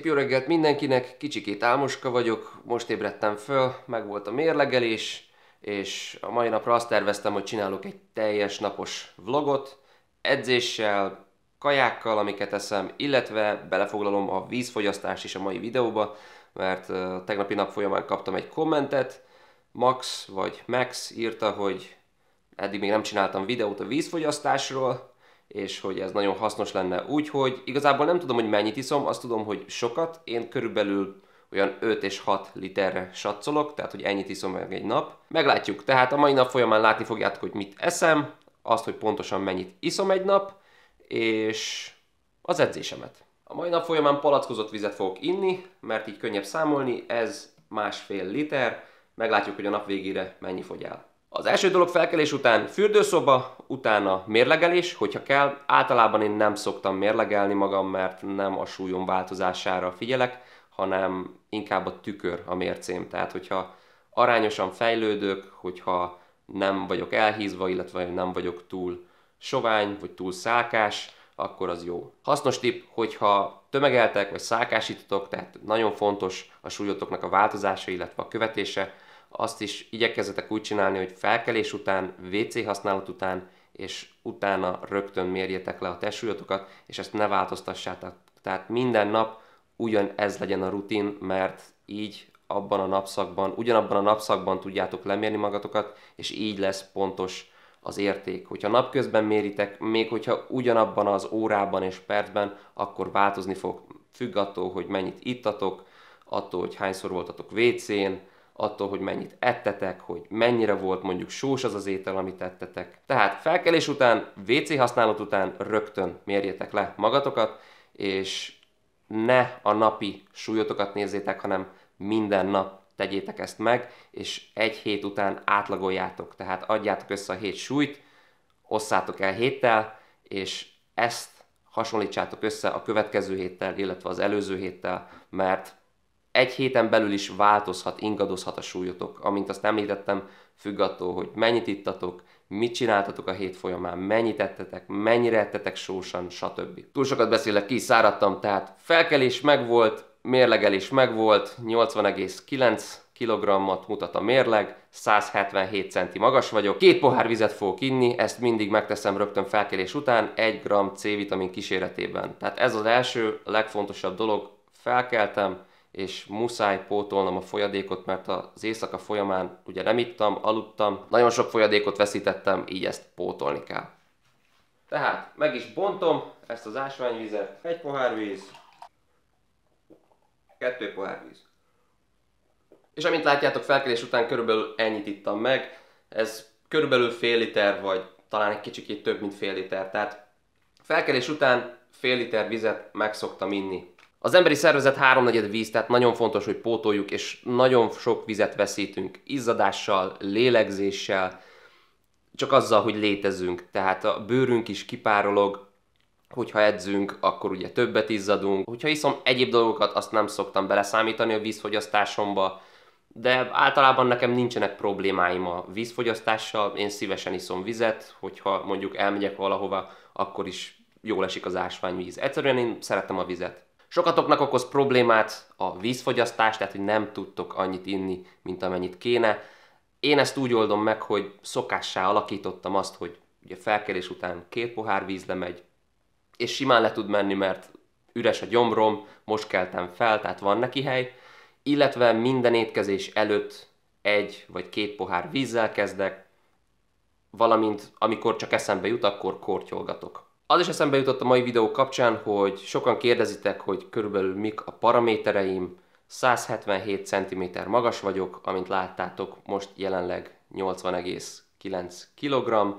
Szép jó reggelt mindenkinek, kicsikét álmoska vagyok, most ébredtem föl, meg volt a mérlegelés, és a mai napra azt terveztem, hogy csinálok egy teljes napos vlogot, edzéssel, kajákkal, amiket eszem, illetve belefoglalom a vízfogyasztást is a mai videóba, mert a tegnapi nap folyamán kaptam egy kommentet, Max vagy Max írta, hogy eddig még nem csináltam videót a vízfogyasztásról, és hogy ez nagyon hasznos lenne. Úgyhogy igazából nem tudom, hogy mennyit iszom, azt tudom, hogy sokat. Én körülbelül olyan 5 és 6 literre satszolok, tehát hogy ennyit iszom meg egy nap. Meglátjuk, tehát a mai nap folyamán látni fogjátok, hogy mit eszem, azt, hogy pontosan mennyit iszom egy nap, és az edzésemet. A mai nap folyamán palackozott vizet fogok inni, mert így könnyebb számolni, ez másfél liter, meglátjuk, hogy a nap végére mennyi fogy el. Az első dolog felkelés után fürdőszoba, utána mérlegelés, hogyha kell. Általában én nem szoktam mérlegelni magam, mert nem a súlyom változására figyelek, hanem inkább a tükör a mércém. Tehát, hogyha arányosan fejlődök, hogyha nem vagyok elhízva, illetve nem vagyok túl sovány, vagy túl szákás, akkor az jó. Hasznos tipp, hogyha tömegeltek, vagy szákásítotok, tehát nagyon fontos a súlyotoknak a változása, illetve a követése, azt is igyekezzetek úgy csinálni, hogy felkelés után, WC használat után, és utána rögtön mérjetek le a testsúlyotokat, és ezt ne változtassátok. Tehát minden nap ugyan ez legyen a rutin, mert így abban a napszakban, ugyanabban a napszakban tudjátok lemérni magatokat, és így lesz pontos az érték. Hogyha napközben méritek, még hogyha ugyanabban az órában és percben, akkor változni fog. Függ attól, hogy mennyit ittatok, attól, hogy hányszor voltatok WC-n, attól, hogy mennyit ettetek, hogy mennyire volt mondjuk sós az az étel, amit ettetek. Tehát felkelés után, WC használat után rögtön mérjetek le magatokat, és ne a napi súlyotokat nézzétek, hanem minden nap tegyétek ezt meg, és egy hét után átlagoljátok, tehát adjátok össze a hét súlyt, osszátok el héttel, és ezt hasonlítsátok össze a következő héttel, illetve az előző héttel, mert egy héten belül is változhat, ingadozhat a súlyotok, amint azt említettem, függ attól, hogy mennyit ittatok, mit csináltatok a hét folyamán, mennyit ettetek, mennyire ettetek sósan, stb. Túl sokat beszélek, kiszáradtam, tehát felkelés megvolt, mérlegelés megvolt, 80,9 kg mutat a mérleg, 177 centi magas vagyok, két pohár vizet fogok inni, ezt mindig megteszem rögtön felkelés után, 1 g C-vitamin kíséretében. Tehát ez az első, legfontosabb dolog, felkeltem, és muszáj pótolnom a folyadékot, mert az éjszaka folyamán ugye nem ittam, aludtam, nagyon sok folyadékot veszítettem, így ezt pótolni kell. Tehát meg is bontom ezt az ásványvizet, egy pohár víz, kettő pohár víz. És amint látjátok, felkelés után körülbelül ennyit ittam meg, ez körülbelül fél liter, vagy talán egy kicsikét több, mint fél liter. Tehát felkelés után fél liter vizet meg szoktam inni. Az emberi szervezet háromnegyed víz, tehát nagyon fontos, hogy pótoljuk, és nagyon sok vizet veszítünk izzadással, lélegzéssel, csak azzal, hogy létezünk. Tehát a bőrünk is kipárolog, hogyha edzünk, akkor ugye többet izzadunk. Hogyha iszom egyéb dolgokat, azt nem szoktam beleszámítani a vízfogyasztásomba, de általában nekem nincsenek problémáim a vízfogyasztással, én szívesen iszom vizet, hogyha mondjuk elmegyek valahova, akkor is jól esik az ásványvíz. Egyszerűen én szeretem a vizet. Sokatoknak okoz problémát a vízfogyasztás, tehát hogy nem tudtok annyit inni, mint amennyit kéne. Én ezt úgy oldom meg, hogy szokássá alakítottam azt, hogy ugye felkelés után két pohár víz lemegy, és simán le tud menni, mert üres a gyomrom, most keltem fel, tehát van neki hely, illetve minden étkezés előtt egy vagy két pohár vízzel kezdek, valamint amikor csak eszembe jut, akkor kortyolgatok. Az is eszembe jutott a mai videó kapcsán, hogy sokan kérdezitek, hogy körülbelül mik a paramétereim. 177 cm magas vagyok, amint láttátok, most jelenleg 80,9 kg.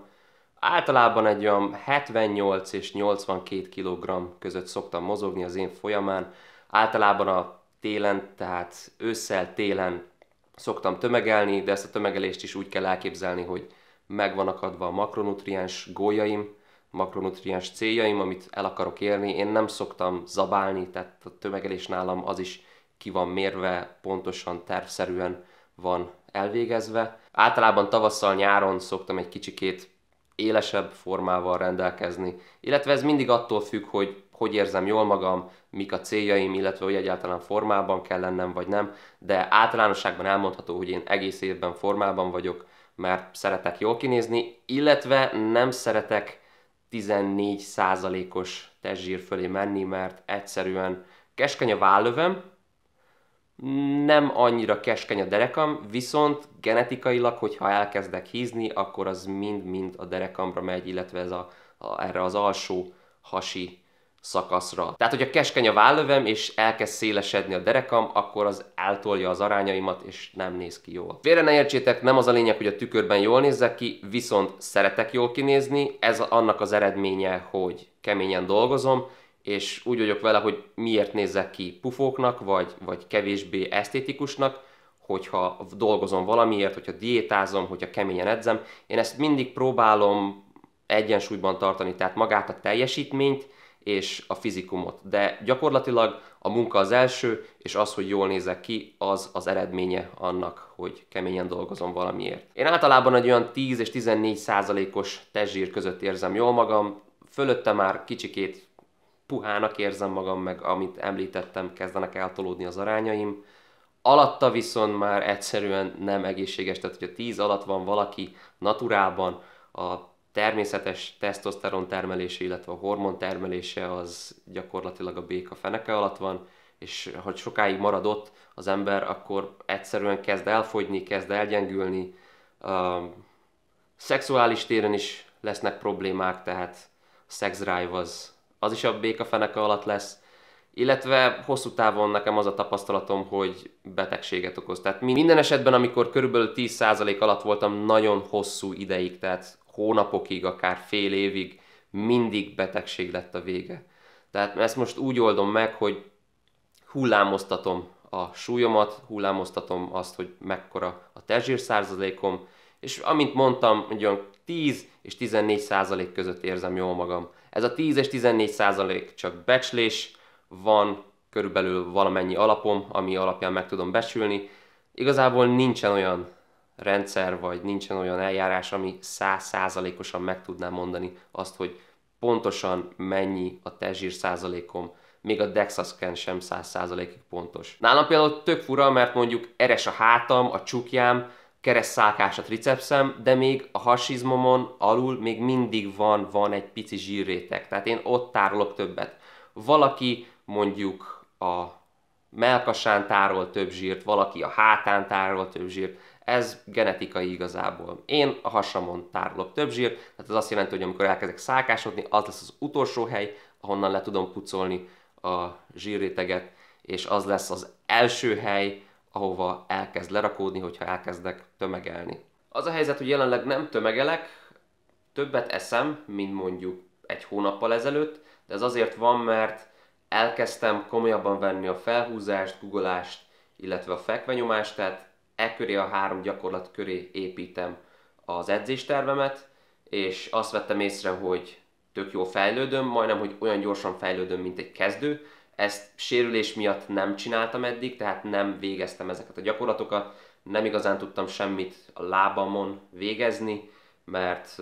Általában egy olyan 78 és 82 kg között szoktam mozogni az én folyamán. Általában a télen, tehát ősszel, télen szoktam tömegelni, de ezt a tömegelést is úgy kell elképzelni, hogy megvan akadva a makronutriens gólyaim, makronutriens céljaim, amit el akarok érni. Én nem szoktam zabálni, tehát a tömegelés nálam az is ki van mérve, pontosan, tervszerűen van elvégezve. Általában tavasszal, nyáron szoktam egy kicsikét élesebb formával rendelkezni, illetve ez mindig attól függ, hogy hogy érzem jól magam, mik a céljaim, illetve hogy egyáltalán formában kell lennem, vagy nem, de általánosságban elmondható, hogy én egész évben formában vagyok, mert szeretek jól kinézni, illetve nem szeretek 14%-os testzsír fölé menni, mert egyszerűen keskeny a vállövem, nem annyira keskeny a derekam, viszont genetikailag, hogyha elkezdek hízni, akkor az mind-mind a derekamra megy, illetve ez a, a, erre az alsó hasi szakaszra. Tehát, hogyha keskeny a vállövem, és elkezd szélesedni a derekam, akkor az eltolja az arányaimat, és nem néz ki jól. Félre ne értsétek, nem az a lényeg, hogy a tükörben jól nézzek ki, viszont szeretek jól kinézni, ez annak az eredménye, hogy keményen dolgozom, és úgy vagyok vele, hogy miért nézzek ki pufóknak, vagy, vagy kevésbé esztétikusnak, hogyha dolgozom valamiért, hogyha diétázom, hogyha keményen edzem. Én ezt mindig próbálom egyensúlyban tartani, tehát magát a teljesítményt, és a fizikumot. De gyakorlatilag a munka az első, és az, hogy jól nézek ki, az az eredménye annak, hogy keményen dolgozom valamiért. Én általában egy olyan 10 és 14 százalékos testzsír között érzem jól magam, fölötte már kicsikét puhának érzem magam, meg amit említettem, kezdenek eltolódni az arányaim. Alatta viszont már egyszerűen nem egészséges, tehát hogyha 10 alatt van valaki naturában, a természetes tesztoszteron termelése, illetve a hormon termelése az gyakorlatilag a béka feneke alatt van, és ha sokáig marad ott az ember, akkor egyszerűen kezd elfogyni, kezd elgyengülni. a szexuális téren is lesznek problémák, tehát a sex drive az, az is a béka feneke alatt lesz, illetve hosszú távon nekem az a tapasztalatom, hogy betegséget okoz. Tehát minden esetben, amikor körülbelül 10% alatt voltam, nagyon hosszú ideig, tehát hónapokig, akár fél évig mindig betegség lett a vége. Tehát ezt most úgy oldom meg, hogy hullámoztatom a súlyomat, hullámoztatom azt, hogy mekkora a testzsír százalékom, és amint mondtam, mondjuk 10 és 14 százalék között érzem jól magam. Ez a 10 és 14 százalék csak becslés, van körülbelül valamennyi alapom, ami alapján meg tudom becsülni. Igazából nincsen olyan rendszer, vagy nincsen olyan eljárás, ami százszázalékosan meg tudná mondani azt, hogy pontosan mennyi a te százalékom, még a DEXA-scan sem száz százalékig pontos. Nálam például tök fura, mert mondjuk eres a hátam, a csukjám, kereszt szálkás a tricepszem, de még a hasizmomon alul még mindig van, van egy pici zsírréteg, tehát én ott tárolok többet. Valaki mondjuk a melkasán tárol több zsírt, valaki a hátán tárol több zsírt, ez genetikai igazából. Én a hasamon tárolok több zsírt, tehát ez azt jelenti, hogy amikor elkezdek szákásodni, az lesz az utolsó hely, ahonnan le tudom pucolni a zsírréteget, és az lesz az első hely, ahova elkezd lerakódni, hogyha elkezdek tömegelni. Az a helyzet, hogy jelenleg nem tömegelek, többet eszem, mint mondjuk egy hónappal ezelőtt, de ez azért van, mert elkezdtem komolyabban venni a felhúzást, guggolást, illetve a fekvenyomást, tehát e köré a három gyakorlat köré építem az edzéstervemet, és azt vettem észre, hogy tök jó fejlődöm, majdnem, hogy olyan gyorsan fejlődöm, mint egy kezdő. Ezt sérülés miatt nem csináltam eddig, tehát nem végeztem ezeket a gyakorlatokat, nem igazán tudtam semmit a lábamon végezni, mert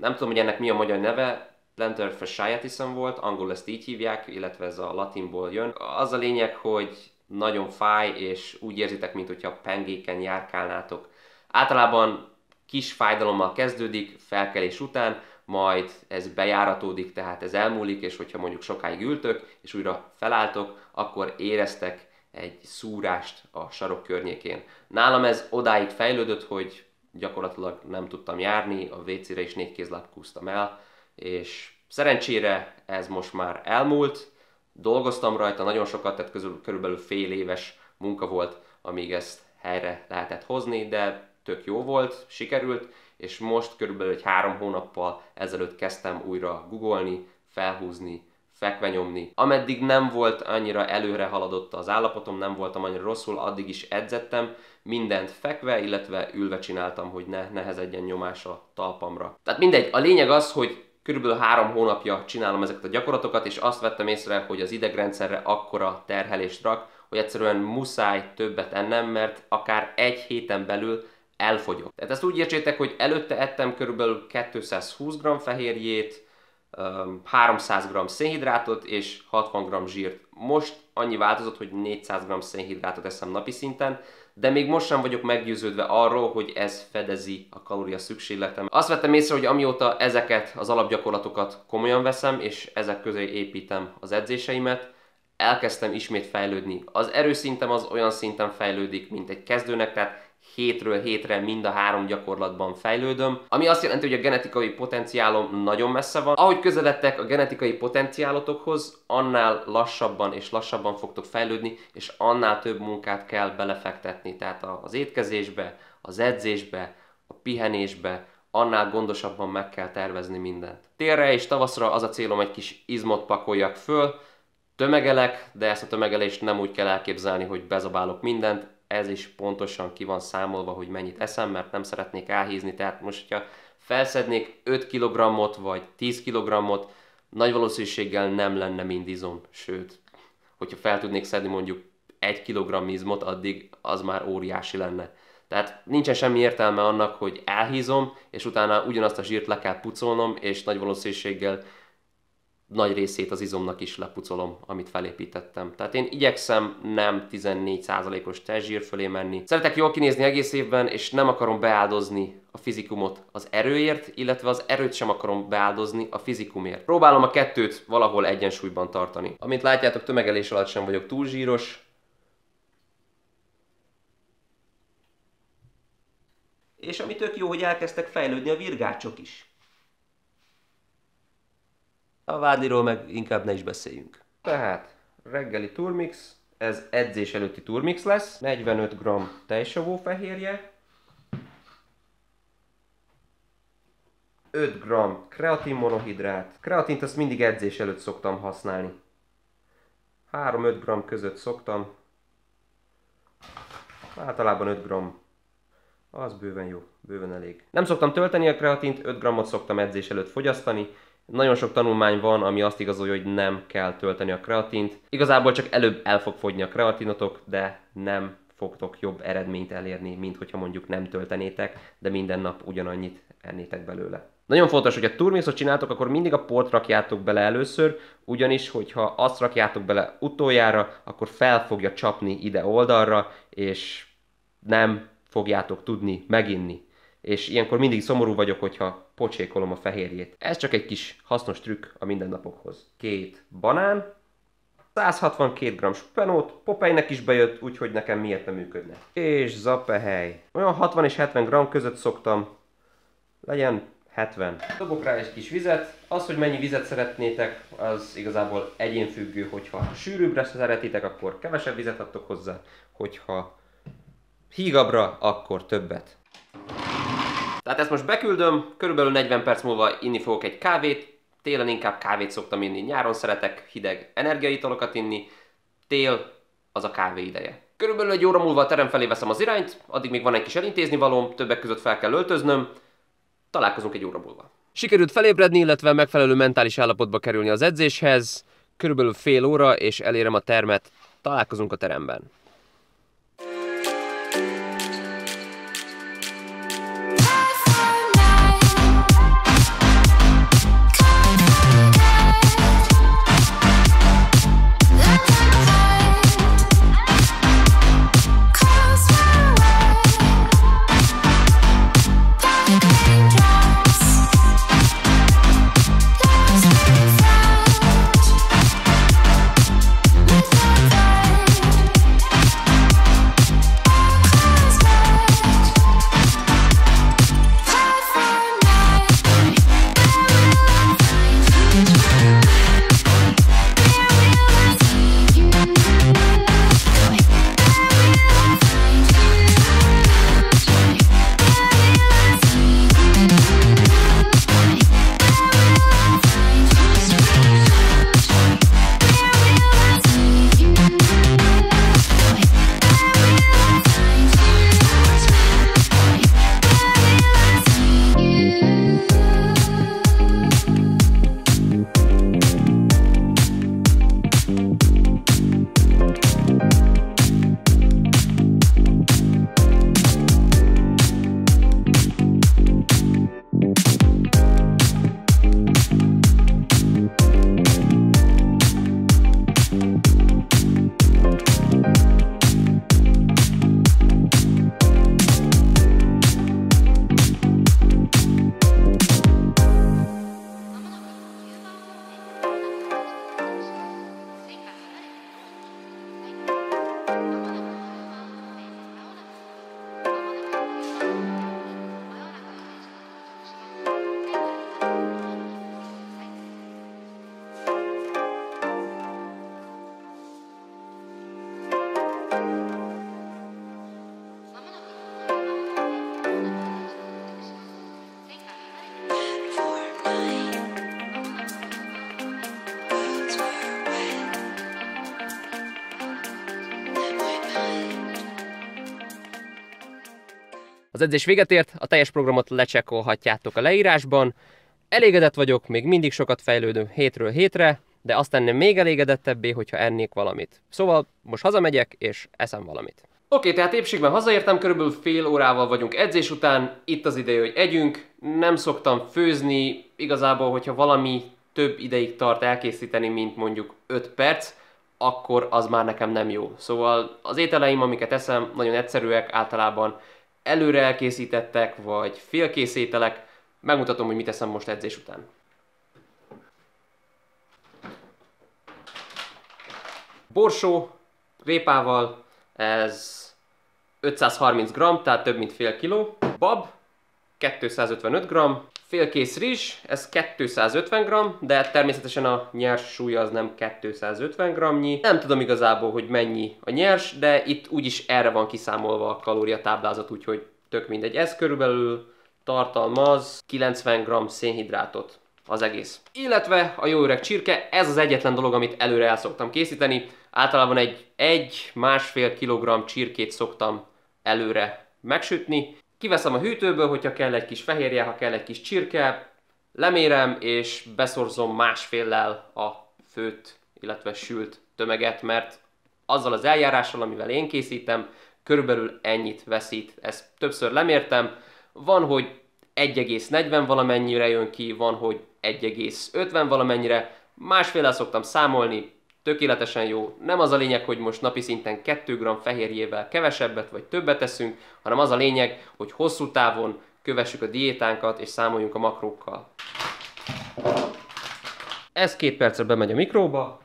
nem tudom, hogy ennek mi a magyar neve, plantar fasciitis volt, angol ezt így hívják, illetve ez a latinból jön. Az a lényeg, hogy nagyon fáj, és úgy érzitek, mint hogyha pengéken járkálnátok. Általában kis fájdalommal kezdődik felkelés után, majd ez bejáratódik, tehát ez elmúlik, és hogyha mondjuk sokáig ültök, és újra felálltok, akkor éreztek egy szúrást a sarok környékén. Nálam ez odáig fejlődött, hogy gyakorlatilag nem tudtam járni, a WC-re is négy kézlap kúztam el, és szerencsére ez most már elmúlt, dolgoztam rajta nagyon sokat, tehát közül, körülbelül fél éves munka volt, amíg ezt helyre lehetett hozni, de tök jó volt, sikerült, és most körülbelül egy három hónappal ezelőtt kezdtem újra googolni, felhúzni, fekvenyomni. Ameddig nem volt annyira előre haladott az állapotom, nem voltam annyira rosszul, addig is edzettem, mindent fekve, illetve ülve csináltam, hogy ne nehezedjen nyomás a talpamra. Tehát mindegy, a lényeg az, hogy Körülbelül három hónapja csinálom ezeket a gyakorlatokat, és azt vettem észre, hogy az idegrendszerre akkora terhelést rak, hogy egyszerűen muszáj többet ennem, mert akár egy héten belül elfogyok. Tehát ezt úgy értsétek, hogy előtte ettem körülbelül 220 g fehérjét, 300 g szénhidrátot és 60 g zsírt. Most annyi változott, hogy 400 g szénhidrátot eszem napi szinten, de még most sem vagyok meggyőződve arról, hogy ez fedezi a kalória szükségletem. Azt vettem észre, hogy amióta ezeket az alapgyakorlatokat komolyan veszem, és ezek közé építem az edzéseimet, elkezdtem ismét fejlődni. Az erőszintem az olyan szinten fejlődik, mint egy kezdőnek, tehát hétről hétre mind a három gyakorlatban fejlődöm, ami azt jelenti, hogy a genetikai potenciálom nagyon messze van. Ahogy közeledtek a genetikai potenciálotokhoz, annál lassabban és lassabban fogtok fejlődni, és annál több munkát kell belefektetni. Tehát az étkezésbe, az edzésbe, a pihenésbe, annál gondosabban meg kell tervezni mindent. Térre és tavaszra az a célom, egy kis izmot pakoljak föl, tömegelek, de ezt a tömegelést nem úgy kell elképzelni, hogy bezabálok mindent, ez is pontosan ki van számolva, hogy mennyit eszem, mert nem szeretnék elhízni. tehát most, hogyha felszednék 5 kg vagy 10 kg, nagy valószínűséggel nem lenne mind izom, sőt, hogyha fel tudnék szedni mondjuk 1 kg izmot, addig az már óriási lenne. Tehát nincsen semmi értelme annak, hogy elhízom, és utána ugyanazt a zsírt le kell pucolnom, és nagy valószínűséggel nagy részét az izomnak is lepucolom, amit felépítettem. Tehát én igyekszem nem 14%-os testzsír fölé menni. Szeretek jól kinézni egész évben, és nem akarom beáldozni a fizikumot az erőért, illetve az erőt sem akarom beáldozni a fizikumért. Próbálom a kettőt valahol egyensúlyban tartani. Amint látjátok, tömegelés alatt sem vagyok túl zsíros, és ami tök jó, hogy elkezdtek fejlődni a virgácsok is. A vádliról meg inkább ne is beszéljünk. Tehát reggeli turmix, ez edzés előtti turmix lesz, 45 g tejsavó fehérje, 5 g kreatin monohidrát. Kreatint azt mindig edzés előtt szoktam használni. 3-5 g között szoktam. Általában 5 g. Az bőven jó, bőven elég. Nem szoktam tölteni a kreatint, 5 g-ot szoktam edzés előtt fogyasztani, nagyon sok tanulmány van, ami azt igazolja, hogy nem kell tölteni a kreatint. Igazából csak előbb el fog fogyni a kreatinotok, de nem fogtok jobb eredményt elérni, mint hogyha mondjuk nem töltenétek, de minden nap ugyanannyit ennétek belőle. Nagyon fontos, hogy a turmixot csináltok, akkor mindig a port rakjátok bele először, ugyanis, hogyha azt rakjátok bele utoljára, akkor fel fogja csapni ide oldalra, és nem fogjátok tudni meginni és ilyenkor mindig szomorú vagyok, hogyha pocsékolom a fehérjét. Ez csak egy kis hasznos trükk a mindennapokhoz. Két banán, 162 g spenót, Popeynek is bejött, úgyhogy nekem miért nem működne. És zapehely. Olyan 60 és 70 g között szoktam. Legyen 70. Dobok rá egy kis vizet. Az, hogy mennyi vizet szeretnétek, az igazából egyénfüggő, hogyha sűrűbbre szeretitek, akkor kevesebb vizet adtok hozzá, hogyha hígabbra, akkor többet. Tehát ezt most beküldöm, körülbelül 40 perc múlva inni fogok egy kávét, télen inkább kávét szoktam inni, nyáron szeretek hideg energiaitalokat inni, tél az a kávé ideje. Körülbelül egy óra múlva a terem felé veszem az irányt, addig még van egy kis elintézni valóm, többek között fel kell öltöznöm, találkozunk egy óra múlva. Sikerült felébredni, illetve megfelelő mentális állapotba kerülni az edzéshez, körülbelül fél óra, és elérem a termet, találkozunk a teremben. Az edzés véget ért, a teljes programot lecsekolhatjátok a leírásban. Elégedett vagyok, még mindig sokat fejlődöm hétről hétre, de azt tenném még elégedettebbé, hogyha ennék valamit. Szóval most hazamegyek, és eszem valamit. Oké, okay, tehát épségben hazaértem, körülbelül fél órával vagyunk edzés után, itt az ideje, hogy együnk, nem szoktam főzni, igazából, hogyha valami több ideig tart elkészíteni, mint mondjuk 5 perc, akkor az már nekem nem jó. Szóval az ételeim, amiket eszem, nagyon egyszerűek, általában előre elkészítettek, vagy félkészételek. Megmutatom, hogy mit eszem most edzés után. Borsó répával, ez 530 g, tehát több mint fél kiló. Bab, 255 g, félkész rizs, ez 250 g, de természetesen a nyers súlya az nem 250 g-nyi. Nem tudom igazából, hogy mennyi a nyers, de itt úgyis erre van kiszámolva a kalóriatáblázat, úgyhogy tök mindegy. Ez körülbelül tartalmaz 90 g szénhidrátot az egész. Illetve a jó öreg csirke, ez az egyetlen dolog, amit előre el szoktam készíteni. Általában egy 1-1,5 kg csirkét szoktam előre megsütni, Kiveszem a hűtőből, hogyha kell egy kis fehérje, ha kell egy kis csirke, lemérem és beszorzom másféllel a főt, illetve sült tömeget, mert azzal az eljárással, amivel én készítem, körülbelül ennyit veszít. Ezt többször lemértem, van, hogy 1,40 valamennyire jön ki, van, hogy 1,50 valamennyire, másféle szoktam számolni, tökéletesen jó. Nem az a lényeg, hogy most napi szinten 2 g fehérjével kevesebbet vagy többet teszünk, hanem az a lényeg, hogy hosszú távon kövessük a diétánkat és számoljunk a makrókkal. Ez két percre bemegy a mikróba.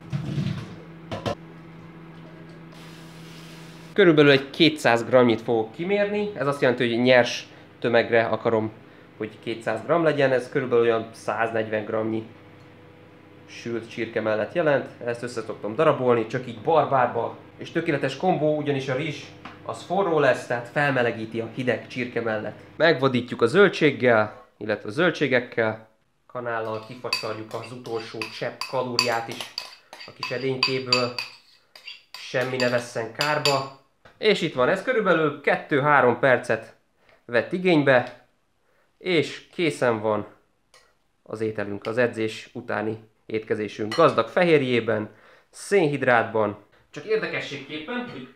Körülbelül egy 200 g-nyit fogok kimérni, ez azt jelenti, hogy nyers tömegre akarom, hogy 200 g legyen, ez körülbelül olyan 140 g-nyi sült csirke mellett jelent, ezt össze szoktam darabolni, csak így barbárba, és tökéletes kombó, ugyanis a rizs az forró lesz, tehát felmelegíti a hideg csirke mellett. Megvadítjuk a zöldséggel, illetve a zöldségekkel, kanállal kifacsarjuk az utolsó csepp kalóriát is a kis edénykéből, semmi ne vesszen kárba. És itt van, ez körülbelül 2-3 percet vett igénybe, és készen van az ételünk az edzés utáni étkezésünk gazdag fehérjében, szénhidrátban. Csak érdekességképpen, hogy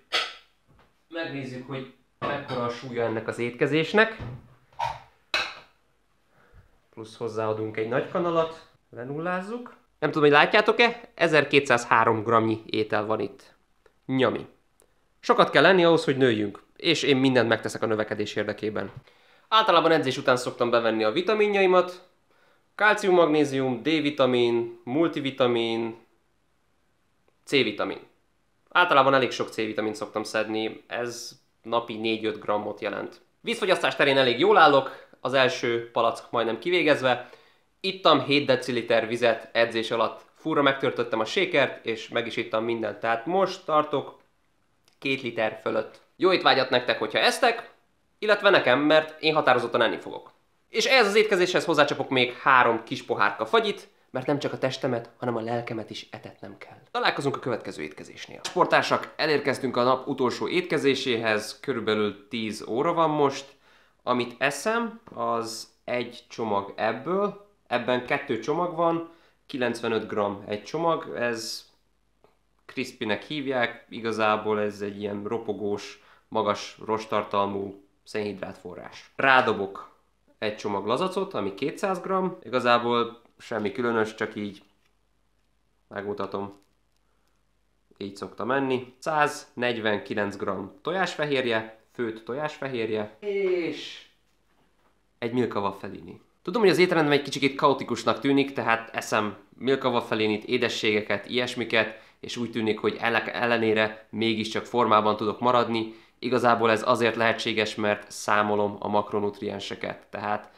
megnézzük, hogy mekkora a súlya ennek az étkezésnek. Plusz hozzáadunk egy nagy kanalat, lenullázzuk. Nem tudom, hogy látjátok-e, 1203 g étel van itt. Nyami. Sokat kell lenni ahhoz, hogy nőjünk, és én mindent megteszek a növekedés érdekében. Általában edzés után szoktam bevenni a vitaminjaimat, Kalcium, magnézium, D-vitamin, multivitamin, C-vitamin. Általában elég sok C-vitamin szoktam szedni, ez napi 4-5 grammot jelent. Vízfogyasztás terén elég jól állok, az első palack majdnem kivégezve. Ittam 7 deciliter vizet edzés alatt. furra megtörtöttem a sékert, és meg is ittam mindent. Tehát most tartok 2 liter fölött. Jó étvágyat nektek, hogyha eztek, illetve nekem, mert én határozottan enni fogok. És ehhez az étkezéshez hozzácsapok még három kis pohárka fagyit, mert nem csak a testemet, hanem a lelkemet is etetnem kell. Találkozunk a következő étkezésnél. Sportársak, elérkeztünk a nap utolsó étkezéséhez, körülbelül 10 óra van most. Amit eszem, az egy csomag ebből, ebben kettő csomag van, 95 g egy csomag, ez krispinek hívják, igazából ez egy ilyen ropogós, magas rostartalmú szénhidrátforrás. Rádobok egy csomag lazacot, ami 200 g, igazából semmi különös, csak így megmutatom. Így szokta menni. 149 g tojásfehérje, főtt tojásfehérje, és egy Milka Waffelini. Tudom, hogy az étrendem egy kicsit kaotikusnak tűnik, tehát eszem Milka Waffelinit, édességeket, ilyesmiket, és úgy tűnik, hogy ellenére mégiscsak formában tudok maradni, Igazából ez azért lehetséges, mert számolom a makronutrienseket. Tehát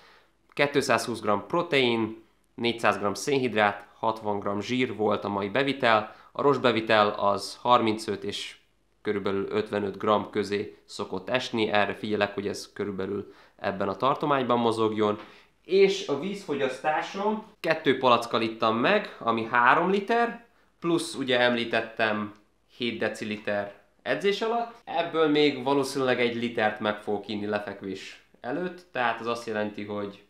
220 g protein, 400 g szénhidrát, 60 g zsír volt a mai bevitel. A rossz bevitel az 35 és körülbelül 55 g közé szokott esni, erre figyelek, hogy ez körülbelül ebben a tartományban mozogjon. És a vízfogyasztásom, kettő palackkal ittam meg, ami 3 liter, plusz ugye említettem 7 deciliter edzés alatt. Ebből még valószínűleg egy litert meg fogok inni lefekvés előtt, tehát az azt jelenti, hogy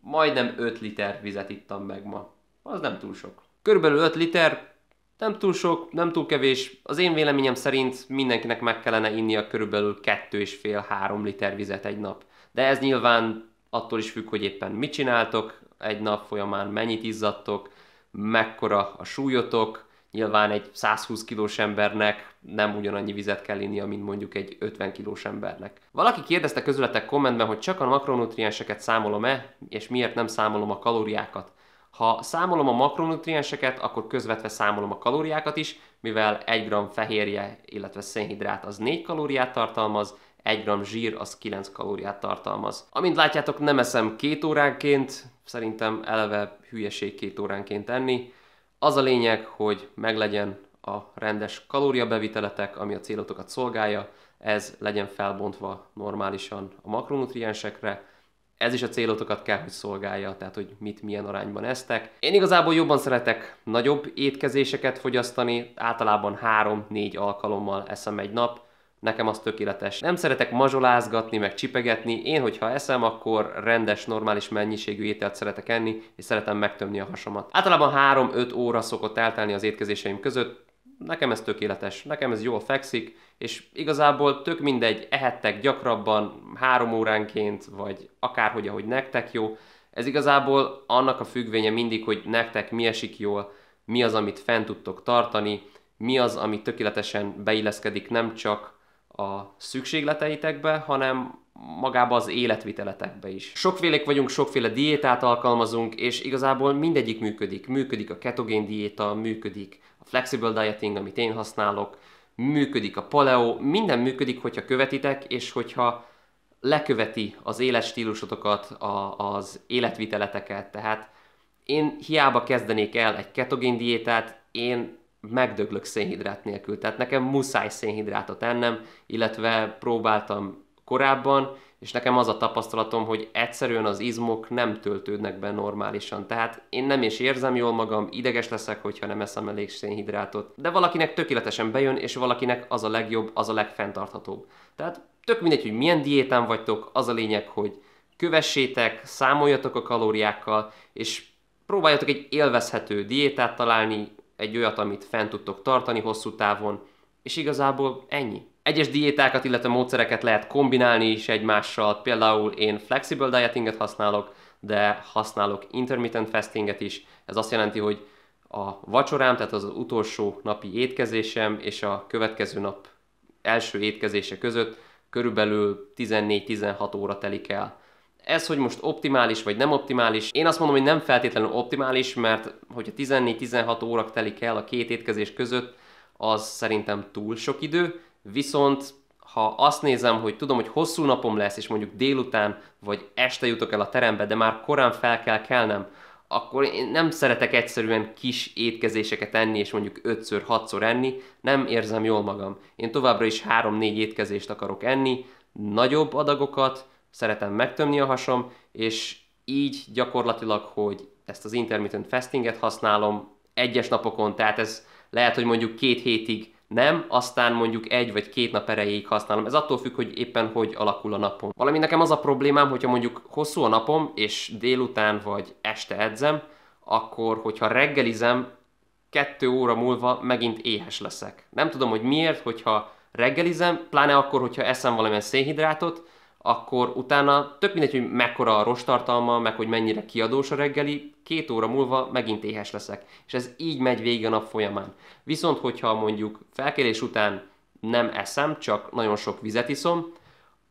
majdnem 5 liter vizet ittam meg ma. Az nem túl sok. Körülbelül 5 liter, nem túl sok, nem túl kevés. Az én véleményem szerint mindenkinek meg kellene inni a körülbelül 2,5-3 liter vizet egy nap. De ez nyilván attól is függ, hogy éppen mit csináltok egy nap folyamán, mennyit izzadtok, mekkora a súlyotok, Nyilván egy 120 kilós embernek nem ugyanannyi vizet kell innia, mint mondjuk egy 50 kilós embernek. Valaki kérdezte közületek kommentben, hogy csak a makronutrienseket számolom-e, és miért nem számolom a kalóriákat. Ha számolom a makronutrienseket, akkor közvetve számolom a kalóriákat is, mivel 1 g fehérje, illetve szénhidrát az 4 kalóriát tartalmaz, 1 g zsír az 9 kalóriát tartalmaz. Amint látjátok, nem eszem két óránként, szerintem eleve hülyeség két óránként enni, az a lényeg, hogy meglegyen a rendes kalóriabeviteletek, ami a célotokat szolgálja, ez legyen felbontva normálisan a makronutriensekre, ez is a célotokat kell, hogy szolgálja, tehát hogy mit milyen arányban esztek. Én igazából jobban szeretek nagyobb étkezéseket fogyasztani, általában 3-4 alkalommal eszem egy nap, nekem az tökéletes. Nem szeretek mazsolázgatni, meg csipegetni, én hogyha eszem, akkor rendes, normális mennyiségű ételt szeretek enni, és szeretem megtömni a hasamat. Általában 3-5 óra szokott eltelni az étkezéseim között, nekem ez tökéletes, nekem ez jól fekszik, és igazából tök mindegy, ehettek gyakrabban, három óránként, vagy akárhogy, ahogy nektek jó, ez igazából annak a függvénye mindig, hogy nektek mi esik jól, mi az, amit fent tudtok tartani, mi az, ami tökéletesen beilleszkedik nem csak a szükségleteitekbe, hanem magába az életviteletekbe is. Sokfélek vagyunk, sokféle diétát alkalmazunk, és igazából mindegyik működik. Működik a ketogén diéta, működik a flexible dieting, amit én használok, működik a paleo, minden működik, hogyha követitek, és hogyha leköveti az életstílusotokat, a, az életviteleteket. Tehát én hiába kezdenék el egy ketogén diétát, én megdöglök szénhidrát nélkül. Tehát nekem muszáj szénhidrátot ennem, illetve próbáltam korábban, és nekem az a tapasztalatom, hogy egyszerűen az izmok nem töltődnek be normálisan. Tehát én nem is érzem jól magam, ideges leszek, hogyha nem eszem elég szénhidrátot. De valakinek tökéletesen bejön, és valakinek az a legjobb, az a legfenntarthatóbb. Tehát tök mindegy, hogy milyen diétán vagytok, az a lényeg, hogy kövessétek, számoljatok a kalóriákkal, és próbáljatok egy élvezhető diétát találni, egy olyat, amit fent tudtok tartani hosszú távon, és igazából ennyi. Egyes diétákat, illetve módszereket lehet kombinálni is egymással, például én flexible dietinget használok, de használok intermittent fastinget is, ez azt jelenti, hogy a vacsorám, tehát az utolsó napi étkezésem és a következő nap első étkezése között körülbelül 14-16 óra telik el. Ez, hogy most optimális vagy nem optimális, én azt mondom, hogy nem feltétlenül optimális, mert hogyha 14-16 óra telik el a két étkezés között, az szerintem túl sok idő, viszont ha azt nézem, hogy tudom, hogy hosszú napom lesz, és mondjuk délután vagy este jutok el a terembe, de már korán fel kell kelnem, akkor én nem szeretek egyszerűen kis étkezéseket enni, és mondjuk 5 6-szor enni, nem érzem jól magam. Én továbbra is 3-4 étkezést akarok enni, nagyobb adagokat, szeretem megtömni a hasam, és így gyakorlatilag, hogy ezt az intermittent fastinget használom egyes napokon, tehát ez lehet, hogy mondjuk két hétig nem, aztán mondjuk egy vagy két nap erejéig használom. Ez attól függ, hogy éppen hogy alakul a napom. Valami nekem az a problémám, hogyha mondjuk hosszú a napom, és délután vagy este edzem, akkor hogyha reggelizem, kettő óra múlva megint éhes leszek. Nem tudom, hogy miért, hogyha reggelizem, pláne akkor, hogyha eszem valamilyen szénhidrátot, akkor utána tök mindegy, hogy mekkora a rostartalma, meg hogy mennyire kiadós a reggeli, két óra múlva megint éhes leszek. És ez így megy végig a nap folyamán. Viszont, hogyha mondjuk felkelés után nem eszem, csak nagyon sok vizet iszom,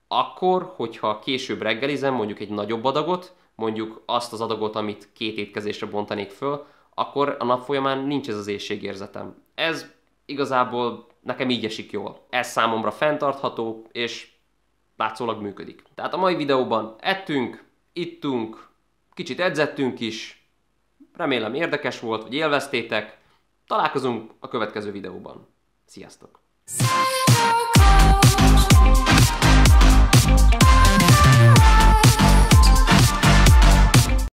akkor, hogyha később reggelizem mondjuk egy nagyobb adagot, mondjuk azt az adagot, amit két étkezésre bontanék föl, akkor a nap folyamán nincs ez az érzetem. Ez igazából nekem így esik jól. Ez számomra fenntartható, és látszólag működik. Tehát a mai videóban ettünk, ittunk, kicsit edzettünk is, remélem érdekes volt, vagy élveztétek. Találkozunk a következő videóban. Sziasztok!